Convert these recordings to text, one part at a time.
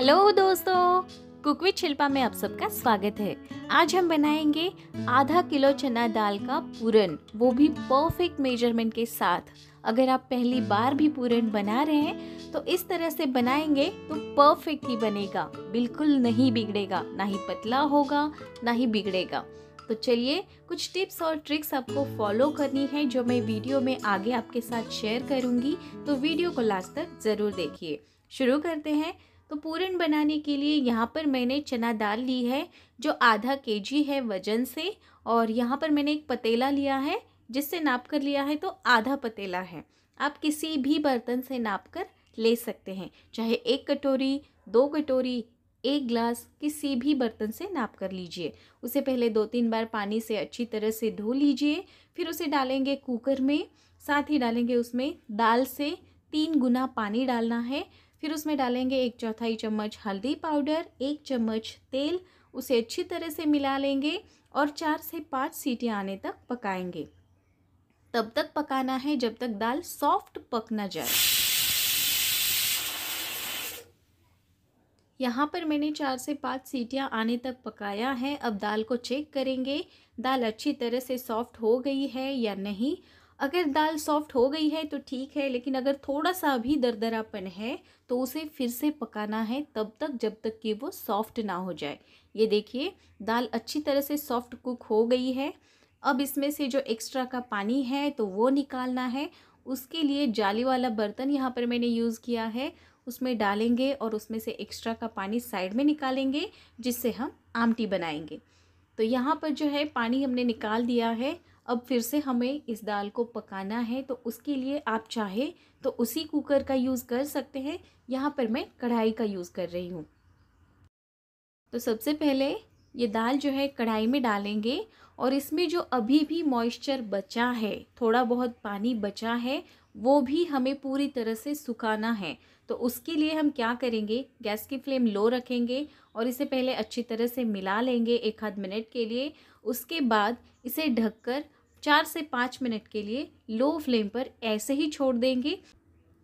hello दोस्तों cook with Shilpa में आप सबका स्वागत है आज हम बनाएंगे आधा किलो चना दाल का पूरन वो भी परफेक्ट मेजरमेंट के साथ अगर आप पहली बार भी पूरन बना रहे हैं तो इस तरह से बनाएंगे तो परफेक्ट ही बनेगा बिल्कुल नहीं बिगड़ेगा ना ही पतला होगा ना ही बिगड़ेगा तो चलिए कुछ टिप्स और ट्रिक्स आपको फॉलो करनी है जो मैं वीडियो में आगे आपके साथ शेयर करूंगी तो वीडियो को लास्ट तक ज़रूर देखिए शुरू करते हैं तो पूरन बनाने के लिए यहाँ पर मैंने चना दाल ली है जो आधा केजी है वज़न से और यहाँ पर मैंने एक पतीला लिया है जिससे नाप कर लिया है तो आधा पतीला है आप किसी भी बर्तन से नाप कर ले सकते हैं चाहे एक कटोरी दो कटोरी एक ग्लास किसी भी बर्तन से नाप कर लीजिए उसे पहले दो तीन बार पानी से अच्छी तरह से धो लीजिए फिर उसे डालेंगे कुकर में साथ ही डालेंगे उसमें दाल से तीन गुना पानी डालना है फिर उसमें डालेंगे एक चौथाई चम्मच हल्दी पाउडर एक चम्मच तेल उसे अच्छी तरह से मिला लेंगे और चार से पाँच सीटी आने तक पकाएंगे तब तक पकाना है जब तक दाल सॉफ्ट पक ना जाए यहाँ पर मैंने चार से पाँच सीटियाँ आने तक पकाया है अब दाल को चेक करेंगे दाल अच्छी तरह से सॉफ्ट हो गई है या नहीं अगर दाल सॉफ्ट हो गई है तो ठीक है लेकिन अगर थोड़ा सा भी दरदरापन है तो उसे फिर से पकाना है तब तक जब तक कि वो सॉफ्ट ना हो जाए ये देखिए दाल अच्छी तरह से सॉफ्ट कुक हो गई है अब इसमें से जो एक्स्ट्रा का पानी है तो वो निकालना है उसके लिए जाली वाला बर्तन यहाँ पर मैंने यूज़ किया है उसमें डालेंगे और उसमें से एक्स्ट्रा का पानी साइड में निकालेंगे जिससे हम आमटी बनाएंगे तो यहाँ पर जो है पानी हमने निकाल दिया है अब फिर से हमें इस दाल को पकाना है तो उसके लिए आप चाहे तो उसी कुकर का यूज़ कर सकते हैं यहाँ पर मैं कढ़ाई का यूज़ कर रही हूँ तो सबसे पहले ये दाल जो है कढ़ाई में डालेंगे और इसमें जो अभी भी मॉइस्चर बचा है थोड़ा बहुत पानी बचा है वो भी हमें पूरी तरह से सुखाना है तो उसके लिए हम क्या करेंगे गैस की फ्लेम लो रखेंगे और इसे पहले अच्छी तरह से मिला लेंगे एक आध मिनट के लिए उसके बाद इसे ढककर चार से पाँच मिनट के लिए लो फ्लेम पर ऐसे ही छोड़ देंगे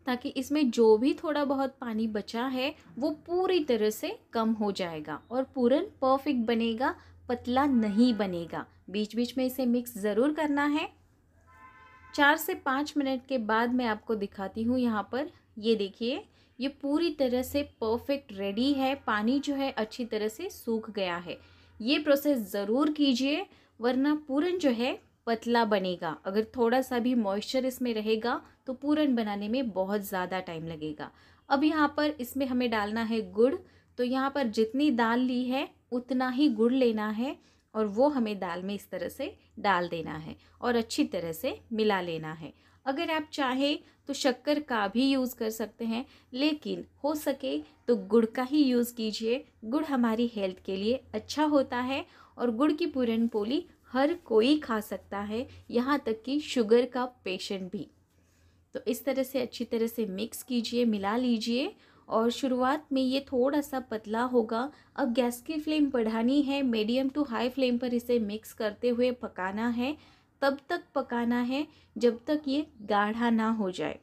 ताकि इसमें जो भी थोड़ा बहुत पानी बचा है वो पूरी तरह से कम हो जाएगा और पूरन परफेक्ट बनेगा पतला नहीं बनेगा बीच बीच में इसे मिक्स ज़रूर करना है चार से पाँच मिनट के बाद मैं आपको दिखाती हूँ यहाँ पर ये देखिए ये पूरी तरह से परफेक्ट रेडी है पानी जो है अच्छी तरह से सूख गया है ये प्रोसेस ज़रूर कीजिए वरना पूरन जो है पतला बनेगा अगर थोड़ा सा भी मॉइस्चर इसमें रहेगा तो पूरन बनाने में बहुत ज़्यादा टाइम लगेगा अब यहाँ पर इसमें हमें डालना है गुड़ तो यहाँ पर जितनी दाल ली है उतना ही गुड़ लेना है और वो हमें दाल में इस तरह से डाल देना है और अच्छी तरह से मिला लेना है अगर आप चाहें तो शक्कर का भी यूज़ कर सकते हैं लेकिन हो सके तो गुड़ का ही यूज़ कीजिए गुड़ हमारी हेल्थ के लिए अच्छा होता है और गुड़ की पूरन पोली हर कोई खा सकता है यहाँ तक कि शुगर का पेशेंट भी तो इस तरह से अच्छी तरह से मिक्स कीजिए मिला लीजिए और शुरुआत में ये थोड़ा सा पतला होगा अब गैस की फ्लेम बढ़ानी है मीडियम टू हाई फ्लेम पर इसे मिक्स करते हुए पकाना है तब तक पकाना है जब तक ये गाढ़ा ना हो जाए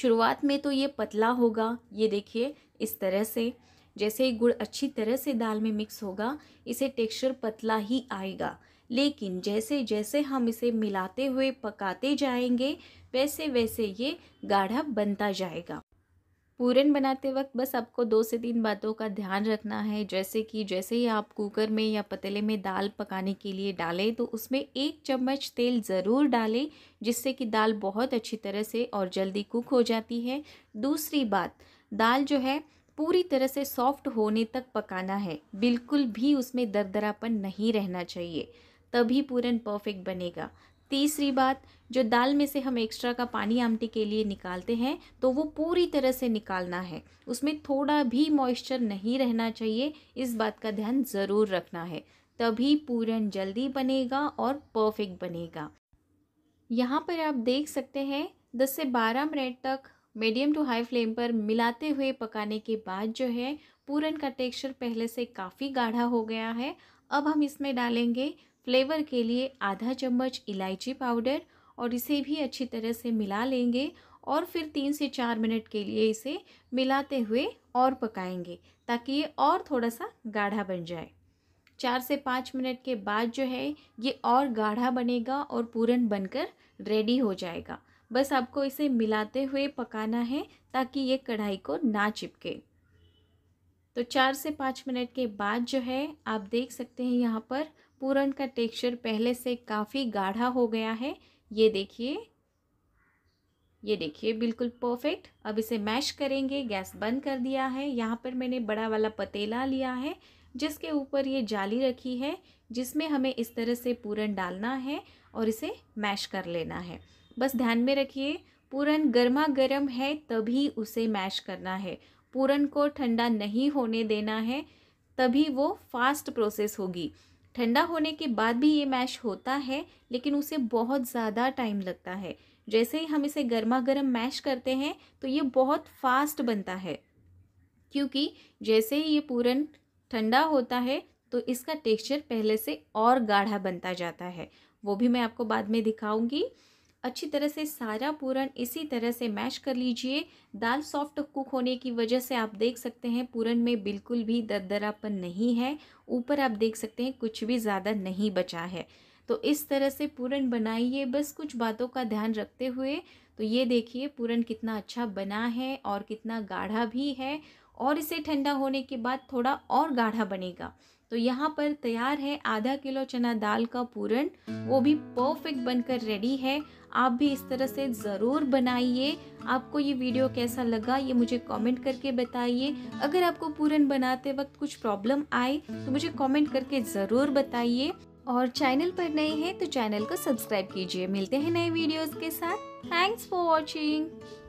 शुरुआत में तो ये पतला होगा ये देखिए इस तरह से जैसे ही गुड़ अच्छी तरह से दाल में मिक्स होगा इसे टेक्सचर पतला ही आएगा लेकिन जैसे जैसे हम इसे मिलाते हुए पकाते जाएंगे वैसे वैसे ये गाढ़ा बनता जाएगा पूरन बनाते वक्त बस आपको दो से तीन बातों का ध्यान रखना है जैसे कि जैसे ही आप कुकर में या पतले में दाल पकाने के लिए डालें तो उसमें एक चम्मच तेल ज़रूर डालें जिससे कि दाल बहुत अच्छी तरह से और जल्दी कुक हो जाती है दूसरी बात दाल जो है पूरी तरह से सॉफ्ट होने तक पकाना है बिल्कुल भी उसमें दरदरापन नहीं रहना चाहिए तभी पूरन परफेक्ट बनेगा तीसरी बात जो दाल में से हम एक्स्ट्रा का पानी आमटी के लिए निकालते हैं तो वो पूरी तरह से निकालना है उसमें थोड़ा भी मॉइस्चर नहीं रहना चाहिए इस बात का ध्यान ज़रूर रखना है तभी पूरन जल्दी बनेगा और परफेक्ट बनेगा यहाँ पर आप देख सकते हैं दस से बारह मिनट तक मीडियम टू हाई फ्लेम पर मिलाते हुए पकाने के बाद जो है पूरन का टेक्सचर पहले से काफ़ी गाढ़ा हो गया है अब हम इसमें डालेंगे फ्लेवर के लिए आधा चम्मच इलायची पाउडर और इसे भी अच्छी तरह से मिला लेंगे और फिर तीन से चार मिनट के लिए इसे मिलाते हुए और पकाएंगे ताकि ये और थोड़ा सा गाढ़ा बन जाए चार से पाँच मिनट के बाद जो है ये और गाढ़ा बनेगा और पूरन बनकर रेडी हो जाएगा बस आपको इसे मिलाते हुए पकाना है ताकि ये कढ़ाई को ना चिपके तो चार से पाँच मिनट के बाद जो है आप देख सकते हैं यहाँ पर पूरन का टेक्सचर पहले से काफ़ी गाढ़ा हो गया है ये देखिए ये देखिए बिल्कुल परफेक्ट अब इसे मैश करेंगे गैस बंद कर दिया है यहाँ पर मैंने बड़ा वाला पतीला लिया है जिसके ऊपर ये जाली रखी है जिसमें हमें इस तरह से पूरन डालना है और इसे मैश कर लेना है बस ध्यान में रखिए पूरन गर्मा गर्म है तभी उसे मैश करना है पूरन को ठंडा नहीं होने देना है तभी वो फास्ट प्रोसेस होगी ठंडा होने के बाद भी ये मैश होता है लेकिन उसे बहुत ज़्यादा टाइम लगता है जैसे ही हम इसे गर्मा गर्म मैश करते हैं तो ये बहुत फास्ट बनता है क्योंकि जैसे ही ये पूरन ठंडा होता है तो इसका टेक्सचर पहले से और गाढ़ा बनता जाता है वो भी मैं आपको बाद में दिखाऊंगी अच्छी तरह से सारा पूरन इसी तरह से मैश कर लीजिए दाल सॉफ्ट कुक होने की वजह से आप देख सकते हैं पूरन में बिल्कुल भी दरदरापन नहीं है ऊपर आप देख सकते हैं कुछ भी ज़्यादा नहीं बचा है तो इस तरह से पूरन बनाइए बस कुछ बातों का ध्यान रखते हुए तो ये देखिए पूरन कितना अच्छा बना है और कितना गाढ़ा भी है और इसे ठंडा होने के बाद थोड़ा और गाढ़ा बनेगा तो यहाँ पर तैयार है आधा किलो चना दाल का पूरन वो भी परफेक्ट बनकर रेडी है आप भी इस तरह से ज़रूर बनाइए आपको ये वीडियो कैसा लगा ये मुझे कमेंट करके बताइए अगर आपको पूरन बनाते वक्त कुछ प्रॉब्लम आए तो मुझे कमेंट करके ज़रूर बताइए और चैनल पर नए हैं तो चैनल को सब्सक्राइब कीजिए मिलते हैं नए वीडियोज़ के साथ थैंक्स फॉर वॉचिंग